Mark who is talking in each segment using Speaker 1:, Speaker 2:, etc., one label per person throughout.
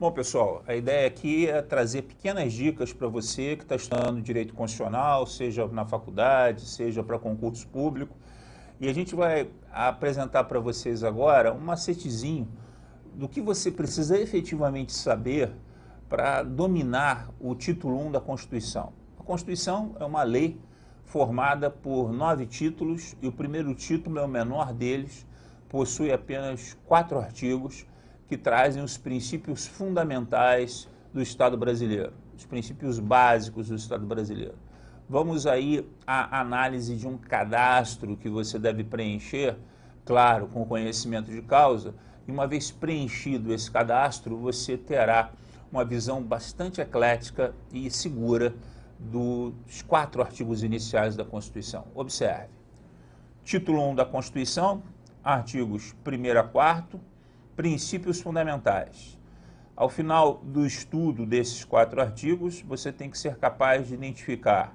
Speaker 1: Bom, pessoal, a ideia aqui é trazer pequenas dicas para você que está estudando direito constitucional, seja na faculdade, seja para concurso público. E a gente vai apresentar para vocês agora um macetezinho do que você precisa efetivamente saber para dominar o título 1 da Constituição. A Constituição é uma lei formada por nove títulos e o primeiro título é o menor deles, possui apenas quatro artigos que trazem os princípios fundamentais do Estado brasileiro, os princípios básicos do Estado brasileiro. Vamos aí à análise de um cadastro que você deve preencher, claro, com conhecimento de causa, e uma vez preenchido esse cadastro, você terá uma visão bastante eclética e segura dos quatro artigos iniciais da Constituição. Observe. Título 1 da Constituição, artigos 1 a 4, princípios fundamentais. Ao final do estudo desses quatro artigos, você tem que ser capaz de identificar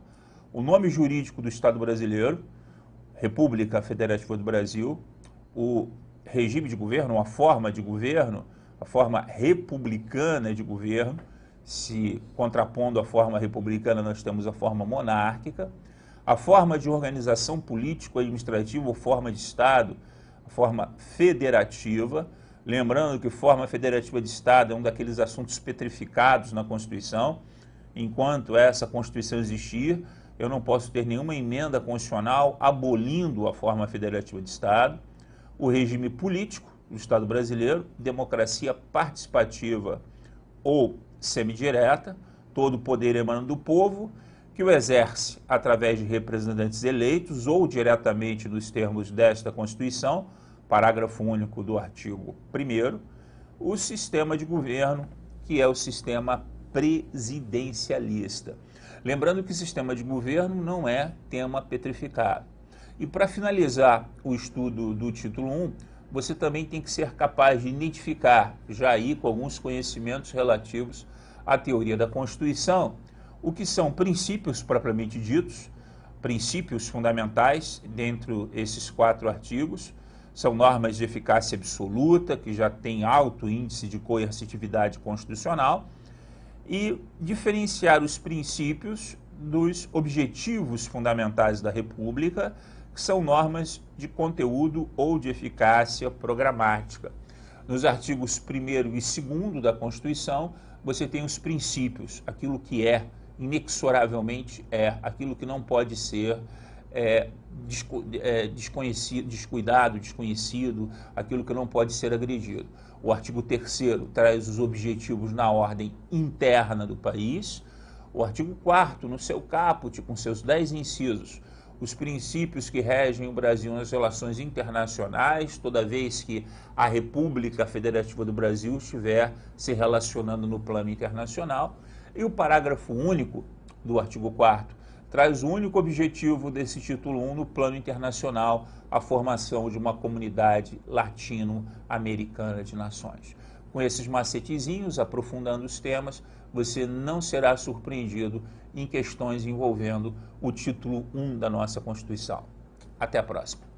Speaker 1: o nome jurídico do Estado brasileiro, República Federativa do Brasil, o regime de governo, a forma de governo, a forma republicana de governo, se contrapondo à forma republicana, nós temos a forma monárquica, a forma de organização político-administrativa ou forma de Estado, a forma federativa Lembrando que forma federativa de Estado é um daqueles assuntos petrificados na Constituição. Enquanto essa Constituição existir, eu não posso ter nenhuma emenda constitucional abolindo a forma federativa de Estado, o regime político do Estado brasileiro, democracia participativa ou semidireta, todo o poder emanando do povo, que o exerce através de representantes eleitos ou diretamente nos termos desta Constituição parágrafo único do artigo 1 o sistema de governo, que é o sistema presidencialista. Lembrando que o sistema de governo não é tema petrificado. E para finalizar o estudo do título 1, você também tem que ser capaz de identificar, já aí com alguns conhecimentos relativos à teoria da Constituição, o que são princípios propriamente ditos, princípios fundamentais dentro desses quatro artigos, são normas de eficácia absoluta, que já têm alto índice de coercitividade constitucional, e diferenciar os princípios dos objetivos fundamentais da República, que são normas de conteúdo ou de eficácia programática. Nos artigos 1 e 2 da Constituição, você tem os princípios, aquilo que é, inexoravelmente é, aquilo que não pode ser, é, é, desconhecido, descuidado, desconhecido, aquilo que não pode ser agredido. O artigo 3 traz os objetivos na ordem interna do país. O artigo 4, no seu caput, com seus 10 incisos, os princípios que regem o Brasil nas relações internacionais, toda vez que a República Federativa do Brasil estiver se relacionando no plano internacional. E o parágrafo único do artigo 4 traz o único objetivo desse título 1 no plano internacional, a formação de uma comunidade latino-americana de nações. Com esses macetezinhos, aprofundando os temas, você não será surpreendido em questões envolvendo o título 1 da nossa Constituição. Até a próxima.